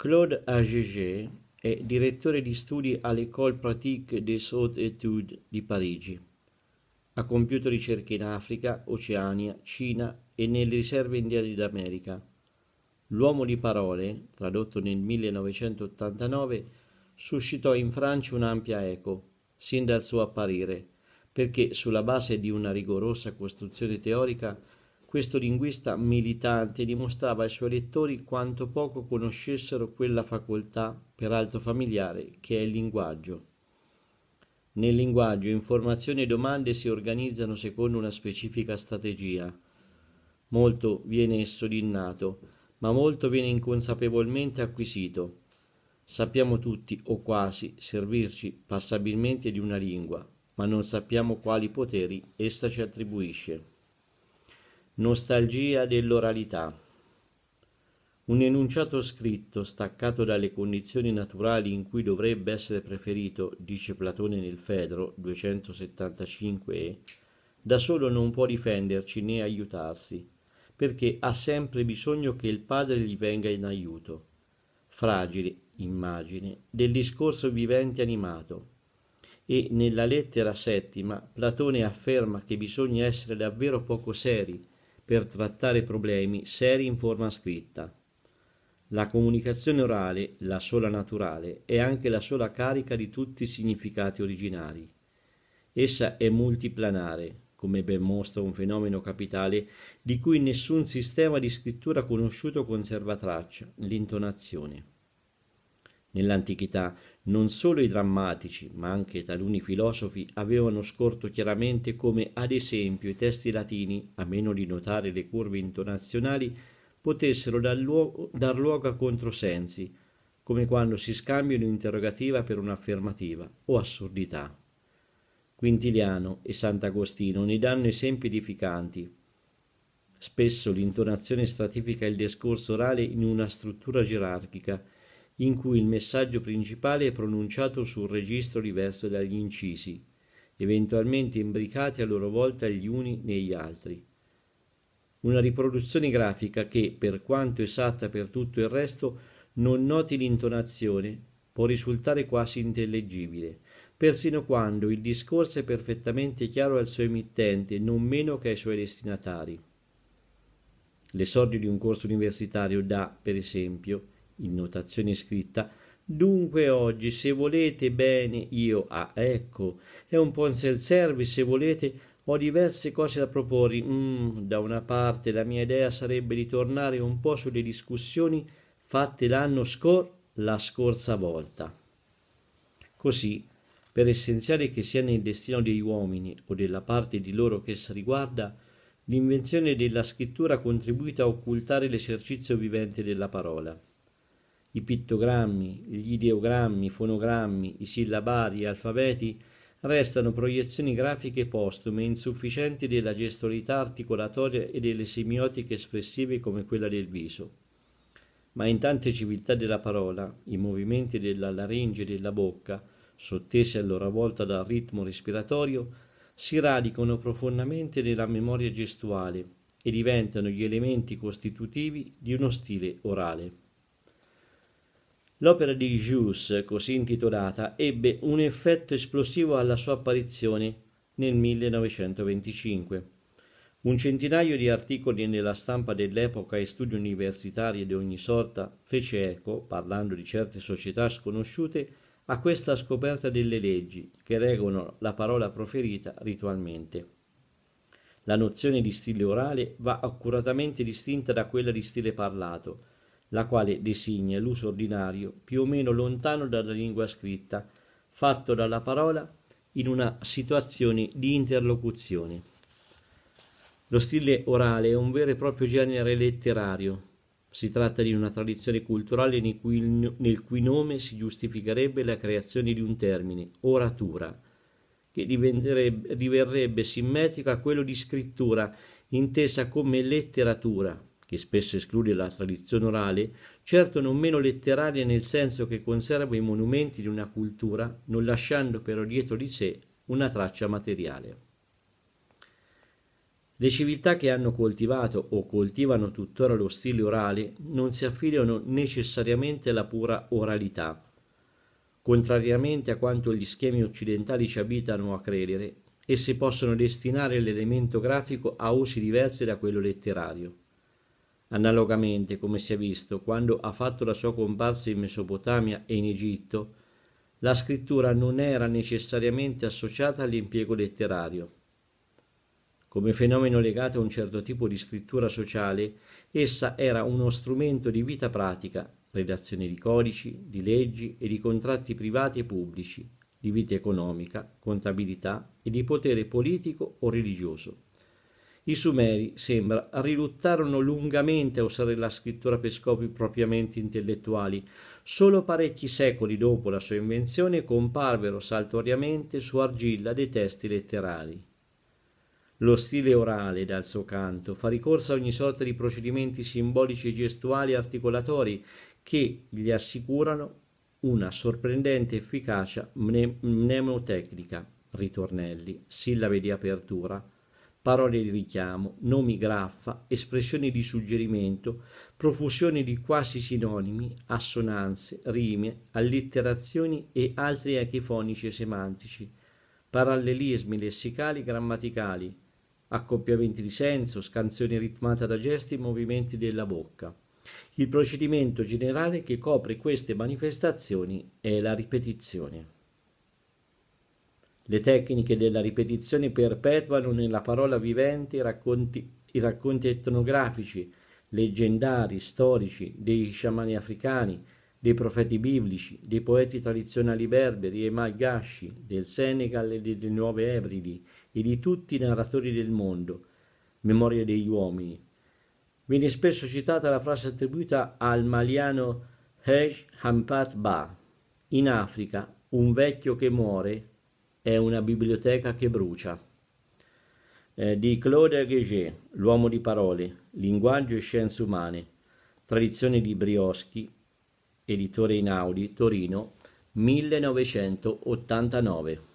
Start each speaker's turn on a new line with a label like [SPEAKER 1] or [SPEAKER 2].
[SPEAKER 1] Claude Agégé è direttore di studi all'École pratique des hautes études di Parigi. Ha compiuto ricerche in Africa, Oceania, Cina e nelle riserve indiane d'America. L'uomo di parole, tradotto nel 1989, suscitò in Francia un'ampia eco, sin dal suo apparire, perché sulla base di una rigorosa costruzione teorica questo linguista militante dimostrava ai suoi lettori quanto poco conoscessero quella facoltà, peraltro familiare, che è il linguaggio. Nel linguaggio informazioni e domande si organizzano secondo una specifica strategia. Molto viene esso d'innato, ma molto viene inconsapevolmente acquisito. Sappiamo tutti, o quasi, servirci passabilmente di una lingua, ma non sappiamo quali poteri essa ci attribuisce. Nostalgia dell'oralità. Un enunciato scritto, staccato dalle condizioni naturali in cui dovrebbe essere preferito, dice Platone nel Fedro 275e, da solo non può difenderci né aiutarsi, perché ha sempre bisogno che il padre gli venga in aiuto. Fragile immagine del discorso vivente animato, e nella lettera settima Platone afferma che bisogna essere davvero poco seri per trattare problemi seri in forma scritta. La comunicazione orale, la sola naturale, è anche la sola carica di tutti i significati originali. Essa è multiplanare, come ben mostra un fenomeno capitale di cui nessun sistema di scrittura conosciuto conserva traccia, l'intonazione nell'antichità non solo i drammatici ma anche taluni filosofi avevano scorto chiaramente come ad esempio i testi latini a meno di notare le curve intonazionali potessero dar luogo, dar luogo a controsensi come quando si scambia un'interrogativa per un'affermativa o assurdità Quintiliano e Sant'Agostino ne danno esempi edificanti. Spesso l'intonazione stratifica il discorso orale in una struttura gerarchica in cui il messaggio principale è pronunciato su un registro diverso dagli incisi, eventualmente imbricati a loro volta gli uni negli altri. Una riproduzione grafica che, per quanto esatta per tutto il resto, non noti l'intonazione, può risultare quasi intellegibile, persino quando il discorso è perfettamente chiaro al suo emittente, non meno che ai suoi destinatari. L'esordio di un corso universitario dà, per esempio, in notazione scritta Dunque oggi, se volete bene, io, ah, ecco, è un po' self service, se volete, ho diverse cose da proporre. Mm, da una parte la mia idea sarebbe di tornare un po' sulle discussioni fatte l'anno scorso, la scorsa volta. Così, per essenziale che sia nel destino degli uomini o della parte di loro che essa riguarda, l'invenzione della scrittura ha contribuito a occultare l'esercizio vivente della parola i pittogrammi, gli ideogrammi, i fonogrammi, i sillabari, gli alfabeti restano proiezioni grafiche postume insufficienti della gestualità articolatoria e delle semiotiche espressive come quella del viso. Ma in tante civiltà della parola, i movimenti della laringe e della bocca, sottesi a loro volta dal ritmo respiratorio, si radicano profondamente nella memoria gestuale e diventano gli elementi costitutivi di uno stile orale. L'opera di Jus, così intitolata, ebbe un effetto esplosivo alla sua apparizione nel 1925. Un centinaio di articoli nella stampa dell'epoca e studi universitari di ogni sorta fece eco, parlando di certe società sconosciute, a questa scoperta delle leggi che regolano la parola proferita ritualmente. La nozione di stile orale va accuratamente distinta da quella di stile parlato, la quale designa l'uso ordinario più o meno lontano dalla lingua scritta, fatto dalla parola in una situazione di interlocuzione. Lo stile orale è un vero e proprio genere letterario. Si tratta di una tradizione culturale nel cui, nel cui nome si giustificherebbe la creazione di un termine, oratura, che diverrebbe simmetrico a quello di scrittura, intesa come letteratura, che spesso esclude la tradizione orale, certo non meno letteraria nel senso che conserva i monumenti di una cultura, non lasciando però dietro di sé una traccia materiale. Le civiltà che hanno coltivato o coltivano tuttora lo stile orale non si affiliano necessariamente alla pura oralità. Contrariamente a quanto gli schemi occidentali ci abitano a credere, esse possono destinare l'elemento grafico a usi diversi da quello letterario. Analogamente, come si è visto, quando ha fatto la sua comparsa in Mesopotamia e in Egitto, la scrittura non era necessariamente associata all'impiego letterario. Come fenomeno legato a un certo tipo di scrittura sociale, essa era uno strumento di vita pratica, redazione di codici, di leggi e di contratti privati e pubblici, di vita economica, contabilità e di potere politico o religioso. I Sumeri, sembra, riluttarono lungamente a usare la scrittura per scopi propriamente intellettuali. Solo parecchi secoli dopo la sua invenzione comparvero saltuariamente su argilla dei testi letterari. Lo stile orale, dal suo canto, fa ricorso a ogni sorta di procedimenti simbolici, gestuali e articolatori che gli assicurano una sorprendente efficacia mnemotecnica, ritornelli, sillabe di apertura, parole di richiamo, nomi graffa, espressioni di suggerimento, profusione di quasi sinonimi, assonanze, rime, allitterazioni e altri echi e semantici, parallelismi lessicali e grammaticali, accoppiamenti di senso, scansione ritmata da gesti e movimenti della bocca. Il procedimento generale che copre queste manifestazioni è la ripetizione. Le tecniche della ripetizione perpetuano nella parola vivente i racconti, i racconti etnografici, leggendari, storici, dei sciamani africani, dei profeti biblici, dei poeti tradizionali berberi e malgashi, del Senegal e delle Nuove Ebridi e di tutti i narratori del mondo, memoria degli uomini. Viene spesso citata la frase attribuita al maliano Hej Hampat Ba, in Africa, un vecchio che muore è una biblioteca che brucia eh, di Claude Gégé, L'uomo di parole, linguaggio e scienze umane, tradizione di Brioschi, editore Inaudi, Torino, 1989.